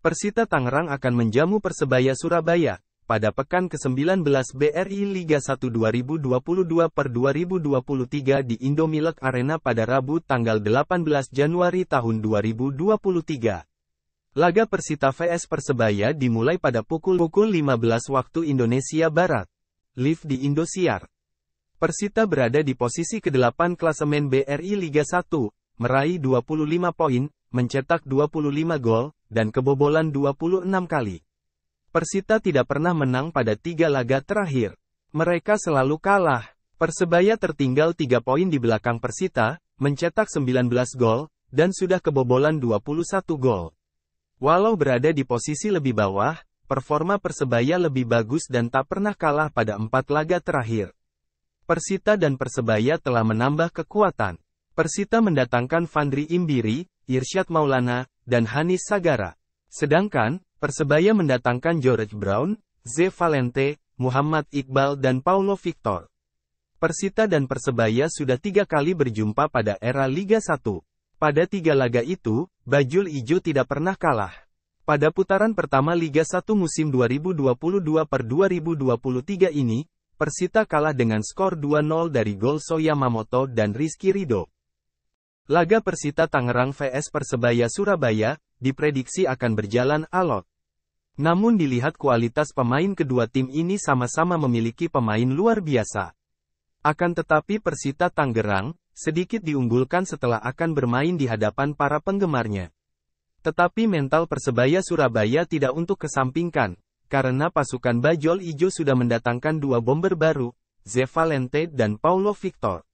Persita Tangerang akan menjamu Persebaya Surabaya pada pekan ke-19 BRI Liga 1 2022 per 2023 di Indomilk Arena pada Rabu tanggal 18 Januari tahun 2023. Laga Persita vs Persebaya dimulai pada pukul pukul 15 waktu Indonesia Barat. Live di Indosiar. Persita berada di posisi ke-8 klasemen BRI Liga 1, meraih 25 poin, mencetak 25 gol, dan kebobolan 26 kali. Persita tidak pernah menang pada tiga laga terakhir. Mereka selalu kalah. Persebaya tertinggal tiga poin di belakang Persita, mencetak 19 gol, dan sudah kebobolan 21 gol. Walau berada di posisi lebih bawah, performa Persebaya lebih bagus dan tak pernah kalah pada empat laga terakhir. Persita dan Persebaya telah menambah kekuatan. Persita mendatangkan Fandri Imbiri, Irsyad Maulana, dan Hanis Sagara. Sedangkan, Persebaya mendatangkan George Brown, Z. Valente, Muhammad Iqbal dan Paulo Victor. Persita dan Persebaya sudah tiga kali berjumpa pada era Liga 1. Pada tiga laga itu, Bajul Ijo tidak pernah kalah. Pada putaran pertama Liga 1 musim 2022 per 2023 ini, Persita kalah dengan skor 2-0 dari gol Soya Mamoto dan Rizky Rido. Laga Persita Tangerang vs Persebaya Surabaya, diprediksi akan berjalan alot. Namun dilihat kualitas pemain kedua tim ini sama-sama memiliki pemain luar biasa. Akan tetapi Persita Tangerang, sedikit diunggulkan setelah akan bermain di hadapan para penggemarnya. Tetapi mental Persebaya Surabaya tidak untuk kesampingkan, karena pasukan Bajol Ijo sudah mendatangkan dua bomber baru, Zevalente dan Paulo Victor.